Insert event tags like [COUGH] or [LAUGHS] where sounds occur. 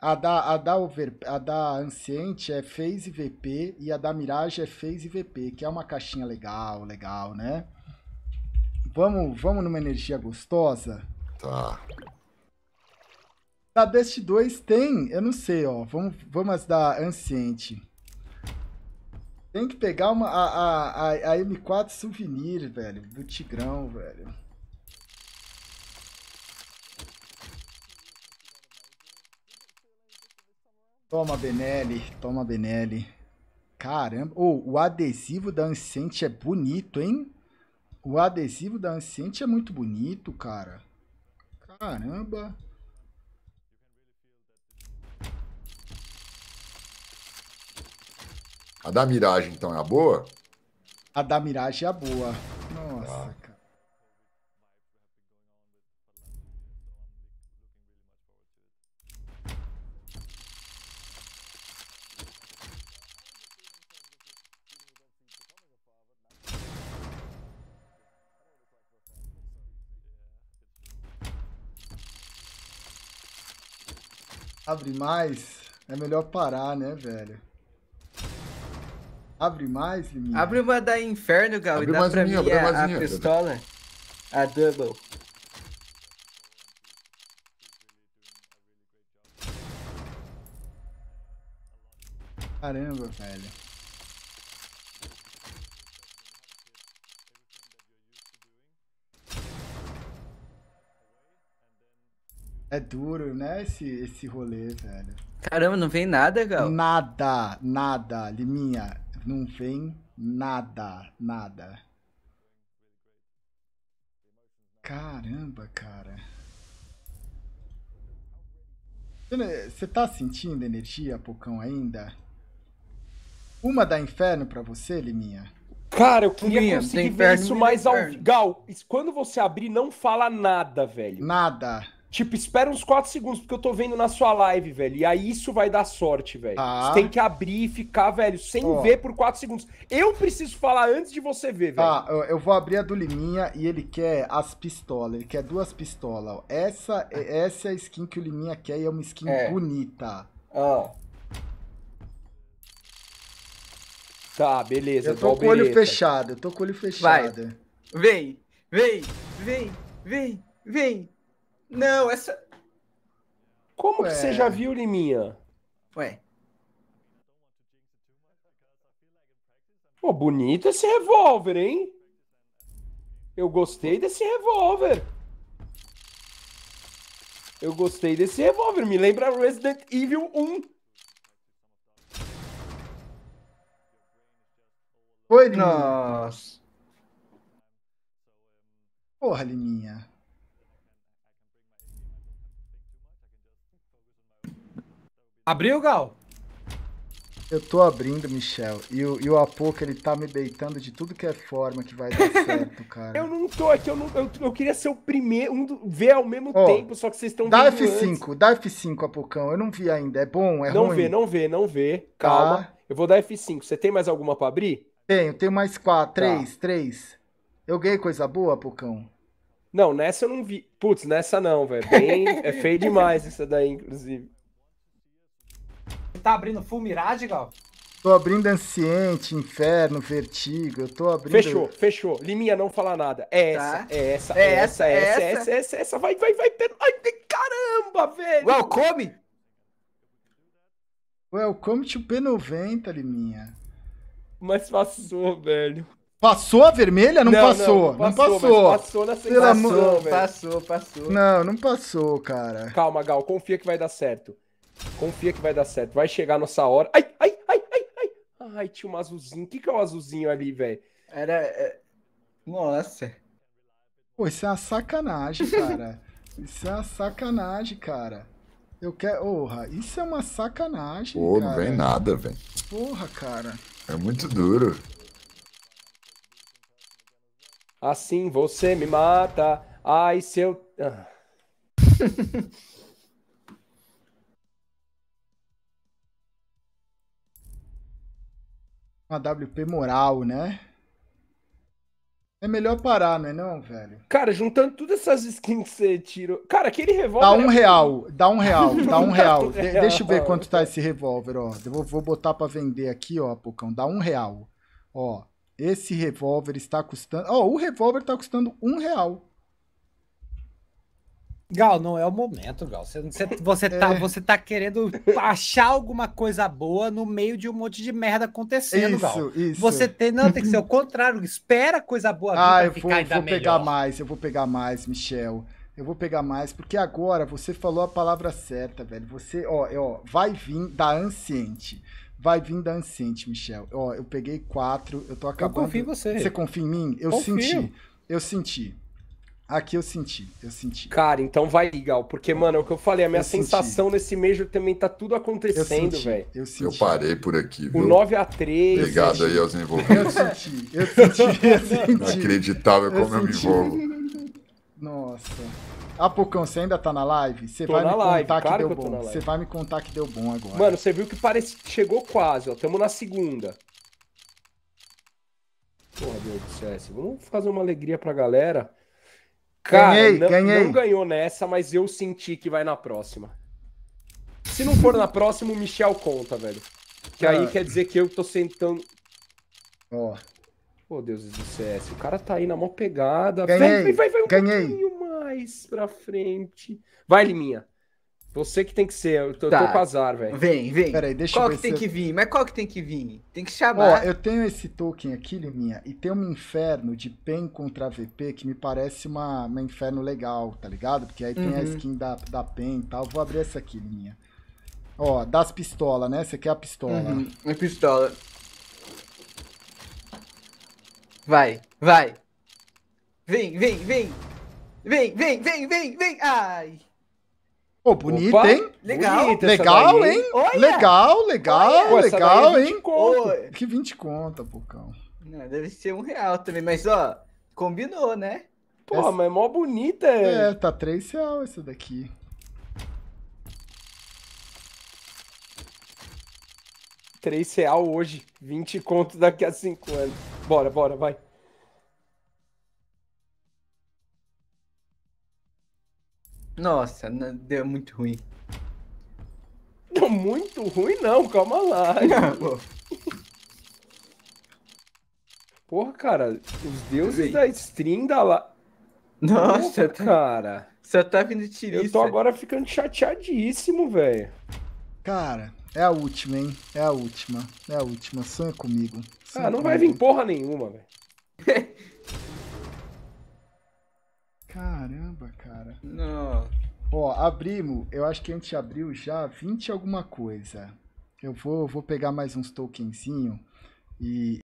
A da, a da, over, a da Ancient é Phase VP e a da Mirage é Phase VP, que é uma caixinha legal, legal, né? Vamos, vamos numa energia gostosa? Tá. Da Dust 2 tem, eu não sei, ó. Vamos, vamos as da Anciente. Tem que pegar uma, a, a, a M4 Souvenir, velho, do Tigrão, velho. Toma, Benelli. Toma, Benelli. Caramba. Oh, o adesivo da Ancient é bonito, hein? O adesivo da Ancient é muito bonito, cara. Caramba. A da Mirage, então, é a boa? A da Mirage é a boa. Abre mais. É melhor parar, né, velho? Abre mais, Liminha? Abre uma da Inferno, Gal, abre e dá pra minha, mim a, minha, a pistola. Abre. A double. Caramba, velho. É duro, né, esse, esse rolê, velho. Caramba, não vem nada, Gal? Nada, nada, Liminha. Não vem nada, nada. Caramba, cara. Você tá sentindo energia, Pocão, ainda? Uma da inferno para você, Liminha? Cara, eu queria Minha, conseguir ver inferno, isso mais ao. Gal, quando você abrir, não fala nada, velho. Nada. Tipo, espera uns 4 segundos, porque eu tô vendo na sua live, velho. E aí isso vai dar sorte, velho. Ah. Você tem que abrir e ficar, velho, sem oh. ver por 4 segundos. Eu preciso falar antes de você ver, velho. Ah, eu vou abrir a do Liminha e ele quer as pistolas. Ele quer duas pistolas. Essa, essa é a skin que o Liminha quer e é uma skin é. bonita. Ah. Tá, beleza. Eu tô com o olho fechado, eu tô com o olho fechado. Vai. Vem, vem, vem, vem, vem. Não, essa. Como Ué. que você já viu, Liminha? Ué. Pô, bonito esse revólver, hein? Eu gostei desse revólver. Eu gostei desse revólver. Me lembra Resident Evil 1. Oi, nós. Nossa. Porra, Liminha. Abriu, Gal? Eu tô abrindo, Michel. E o, e o Apoca, ele tá me deitando de tudo que é forma que vai dar [LAUGHS] certo, cara. eu não tô aqui, eu, não, eu, eu queria ser o primeiro, um, ver ao mesmo oh, tempo, só que vocês estão Dá F5, antes. dá F5, Apocão. Eu não vi ainda. É bom, é não ruim? Não vê, não vê, não vê. Calma. Tá. Eu vou dar F5. Você tem mais alguma pra abrir? Tenho, tenho mais quatro, tá. três, tá. três. Eu ganhei coisa boa, Apocão? Não, nessa eu não vi. Putz, nessa não, velho. Bem, [LAUGHS] é feio demais isso daí, inclusive. Você tá abrindo Full Mirage, Gal? Tô abrindo Anciente, Inferno, Vertigo, eu tô abrindo... Fechou, fechou. Liminha, é não fala nada. É tá. essa, tá. é essa, é, é, é essa, é essa, é essa, vai essa, essa. Vai, vai, vai. Ai, caramba, velho. Welcome? Welcome to P90, Liminha. Mas passou, velho. Passou a vermelha? Não, não passou. Não, passou. Não passou. passou na sensação, passou, passou, passou. Não, não passou, cara. Calma, Gal. Confia que vai dar certo. Confia que vai dar certo. Vai chegar nossa hora. Ai, ai, ai, ai, ai. Ai, tinha um azulzinho. O que, que é o um azulzinho ali, velho? Era. É, nossa. Pô, isso é uma sacanagem, cara. [LAUGHS] isso é uma sacanagem, cara. Eu quero. Porra, isso é uma sacanagem. Pô, cara. não vem nada, velho. Porra, cara. É muito duro. Assim você me mata. Ai, seu. Ah. [LAUGHS] uma WP moral, né? É melhor parar, não é não, velho? Cara, juntando todas essas skins que você tirou. Cara, aquele revólver. Dá é um é... real, dá um real, [LAUGHS] dá um real. De deixa eu ver quanto tá esse revólver, ó. Eu vou, vou botar pra vender aqui, ó, Pocão. Dá um real. Ó, esse revólver está custando. Ó, o revólver tá custando um real. Gal, não é o momento, Gal. Você, você, você, tá, é. você tá querendo achar alguma coisa boa no meio de um monte de merda acontecendo, isso, Gal. Isso. Você tem, não, tem que ser o contrário. Espera coisa boa ah, eu vou, vou pegar mais, eu vou pegar mais, Michel. Eu vou pegar mais, porque agora você falou a palavra certa, velho. Você, ó, é, ó vai vir da Anciente. Vai vir da Anciente, Michel. Ó, eu peguei quatro, eu tô acabando. Eu confio em você. Você confia em mim? Eu confio. senti. Eu senti. Aqui eu senti, eu senti. Cara, então vai legal, porque, mano, é o que eu falei, a minha eu sensação senti. nesse mês também tá tudo acontecendo, velho. Eu, senti. eu parei por aqui, viu? O 9 a 3 Obrigado aí aos envolvidos. Eu senti, eu senti, eu [LAUGHS] senti. Inacreditável como eu, eu me envolvo. Nossa. Ah, Pocão, você ainda tá na live? Você tô vai me live, contar que deu que bom. Você vai me contar que deu bom agora. Mano, você viu que parece chegou quase, ó. Tamo na segunda. Porra, Deus do céu. Vamos fazer uma alegria pra galera. Cara, ganhei, não, ganhei. não ganhou nessa, mas eu senti que vai na próxima. Se não for na próxima, o Michel conta, velho. Que aí ah. quer dizer que eu tô sentando. Ó. Oh. Pô, oh, deuses do CS, o cara tá aí na mó pegada. Ganhei, vai, vai, vai, vai um ganhei. pouquinho mais pra frente. Vai, Liminha. Você que tem que ser, eu tô, tá. tô com azar, velho. Vem, vem. Peraí, deixa qual eu ver que tem que vir? Mas qual que tem que vir? Tem que chamar. Ó, eu tenho esse token aqui, Liminha, e tem um inferno de PEN contra VP que me parece uma, uma inferno legal, tá ligado? Porque aí uhum. tem a uhum. skin da, da PEN e tal. Vou abrir essa aqui, Liminha. Ó, das pistolas, né? Você quer a pistola. Uhum, a pistola. Vai, vai. Vem, vem, vem. Vem, vem, vem, vem, vem. Ai. Pô, bonito, Opa, hein? Legal. Bonita legal, hein? Olha, legal, legal, olha, legal, é 20 hein? Conto. Que 20 conta, Pocão. Não, deve ser um real também, mas ó, combinou, né? Pô, essa... mas é mó bonita. É, é tá 3 real essa daqui. R$3,00 hoje, 20 conto daqui a 5 anos. Bora, bora, vai. Nossa, deu muito ruim. Deu muito ruim não, calma lá. [LAUGHS] Não, Porra, cara, os deuses da stream da lá. Nossa, tá... cara. Você tá vindo tirista. Eu tô agora ficando chateadíssimo, velho. Cara, é a última, hein? É a última. É a última. Sonha comigo. Sonha ah, não comigo. vai vir porra nenhuma, velho. [LAUGHS] Caramba, cara. Não. Ó, abrimos, eu acho que a gente abriu já 20 alguma coisa. Eu vou, vou pegar mais uns tokenzinho e